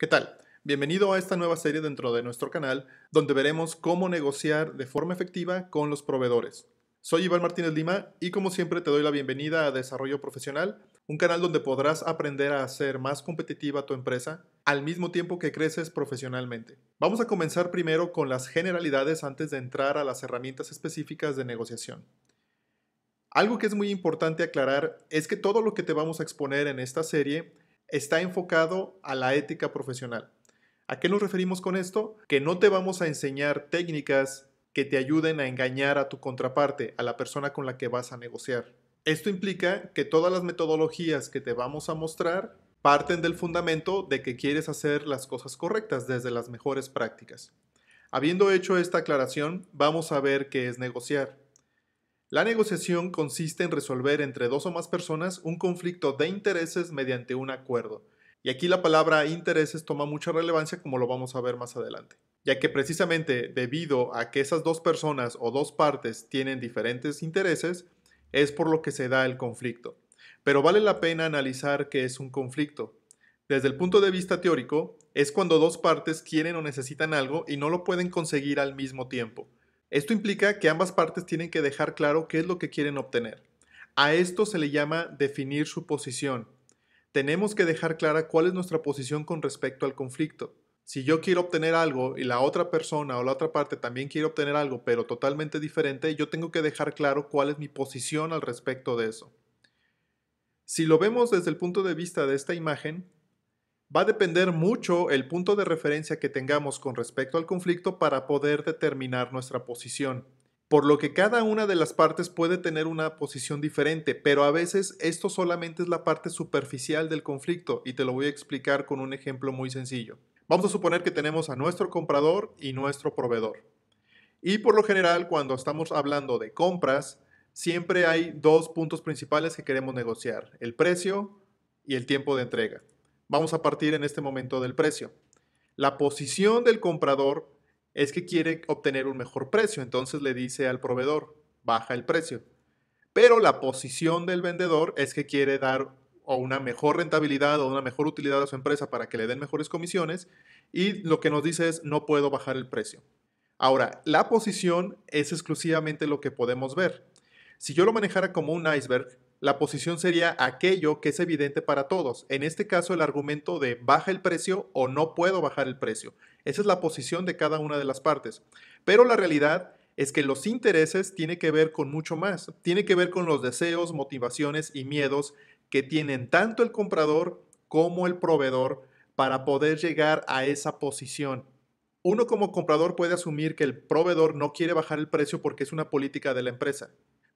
¿Qué tal? Bienvenido a esta nueva serie dentro de nuestro canal, donde veremos cómo negociar de forma efectiva con los proveedores. Soy Iván Martínez Lima y como siempre te doy la bienvenida a Desarrollo Profesional, un canal donde podrás aprender a hacer más competitiva tu empresa al mismo tiempo que creces profesionalmente. Vamos a comenzar primero con las generalidades antes de entrar a las herramientas específicas de negociación. Algo que es muy importante aclarar es que todo lo que te vamos a exponer en esta serie está enfocado a la ética profesional. ¿A qué nos referimos con esto? Que no te vamos a enseñar técnicas que te ayuden a engañar a tu contraparte, a la persona con la que vas a negociar. Esto implica que todas las metodologías que te vamos a mostrar parten del fundamento de que quieres hacer las cosas correctas desde las mejores prácticas. Habiendo hecho esta aclaración, vamos a ver qué es negociar. La negociación consiste en resolver entre dos o más personas un conflicto de intereses mediante un acuerdo. Y aquí la palabra intereses toma mucha relevancia como lo vamos a ver más adelante, ya que precisamente debido a que esas dos personas o dos partes tienen diferentes intereses, es por lo que se da el conflicto. Pero vale la pena analizar qué es un conflicto. Desde el punto de vista teórico, es cuando dos partes quieren o necesitan algo y no lo pueden conseguir al mismo tiempo. Esto implica que ambas partes tienen que dejar claro qué es lo que quieren obtener. A esto se le llama definir su posición. Tenemos que dejar clara cuál es nuestra posición con respecto al conflicto. Si yo quiero obtener algo y la otra persona o la otra parte también quiere obtener algo, pero totalmente diferente, yo tengo que dejar claro cuál es mi posición al respecto de eso. Si lo vemos desde el punto de vista de esta imagen, Va a depender mucho el punto de referencia que tengamos con respecto al conflicto para poder determinar nuestra posición. Por lo que cada una de las partes puede tener una posición diferente, pero a veces esto solamente es la parte superficial del conflicto y te lo voy a explicar con un ejemplo muy sencillo. Vamos a suponer que tenemos a nuestro comprador y nuestro proveedor. Y por lo general, cuando estamos hablando de compras, siempre hay dos puntos principales que queremos negociar, el precio y el tiempo de entrega. Vamos a partir en este momento del precio. La posición del comprador es que quiere obtener un mejor precio, entonces le dice al proveedor, baja el precio. Pero la posición del vendedor es que quiere dar o una mejor rentabilidad o una mejor utilidad a su empresa para que le den mejores comisiones y lo que nos dice es no puedo bajar el precio. Ahora, la posición es exclusivamente lo que podemos ver. Si yo lo manejara como un iceberg, la posición sería aquello que es evidente para todos. En este caso, el argumento de baja el precio o no puedo bajar el precio. Esa es la posición de cada una de las partes. Pero la realidad es que los intereses tienen que ver con mucho más. Tiene que ver con los deseos, motivaciones y miedos que tienen tanto el comprador como el proveedor para poder llegar a esa posición. Uno como comprador puede asumir que el proveedor no quiere bajar el precio porque es una política de la empresa.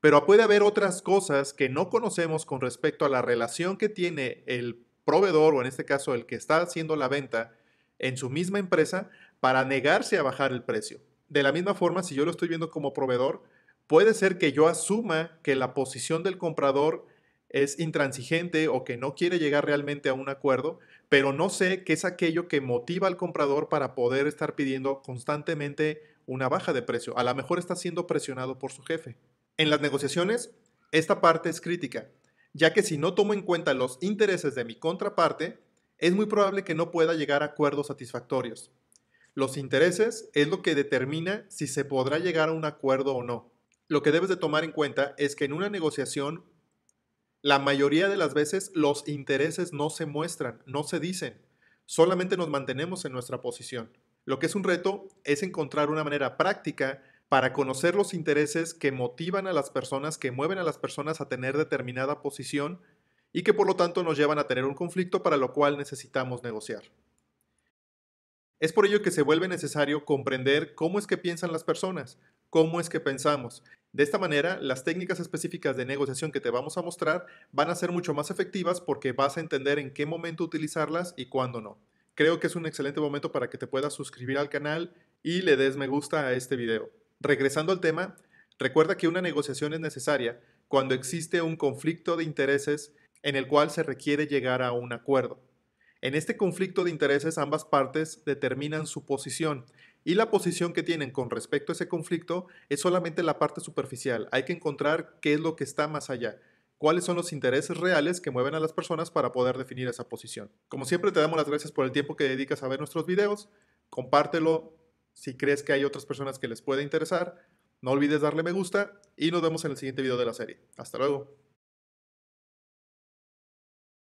Pero puede haber otras cosas que no conocemos con respecto a la relación que tiene el proveedor o en este caso el que está haciendo la venta en su misma empresa para negarse a bajar el precio. De la misma forma, si yo lo estoy viendo como proveedor, puede ser que yo asuma que la posición del comprador es intransigente o que no quiere llegar realmente a un acuerdo, pero no sé qué es aquello que motiva al comprador para poder estar pidiendo constantemente una baja de precio. A lo mejor está siendo presionado por su jefe. En las negociaciones, esta parte es crítica, ya que si no tomo en cuenta los intereses de mi contraparte, es muy probable que no pueda llegar a acuerdos satisfactorios. Los intereses es lo que determina si se podrá llegar a un acuerdo o no. Lo que debes de tomar en cuenta es que en una negociación, la mayoría de las veces los intereses no se muestran, no se dicen, solamente nos mantenemos en nuestra posición. Lo que es un reto es encontrar una manera práctica para conocer los intereses que motivan a las personas, que mueven a las personas a tener determinada posición y que por lo tanto nos llevan a tener un conflicto para lo cual necesitamos negociar. Es por ello que se vuelve necesario comprender cómo es que piensan las personas, cómo es que pensamos. De esta manera, las técnicas específicas de negociación que te vamos a mostrar van a ser mucho más efectivas porque vas a entender en qué momento utilizarlas y cuándo no. Creo que es un excelente momento para que te puedas suscribir al canal y le des me gusta a este video. Regresando al tema, recuerda que una negociación es necesaria cuando existe un conflicto de intereses en el cual se requiere llegar a un acuerdo. En este conflicto de intereses ambas partes determinan su posición y la posición que tienen con respecto a ese conflicto es solamente la parte superficial. Hay que encontrar qué es lo que está más allá, cuáles son los intereses reales que mueven a las personas para poder definir esa posición. Como siempre te damos las gracias por el tiempo que dedicas a ver nuestros videos, compártelo si crees que hay otras personas que les puede interesar, no olvides darle me gusta y nos vemos en el siguiente video de la serie. Hasta luego.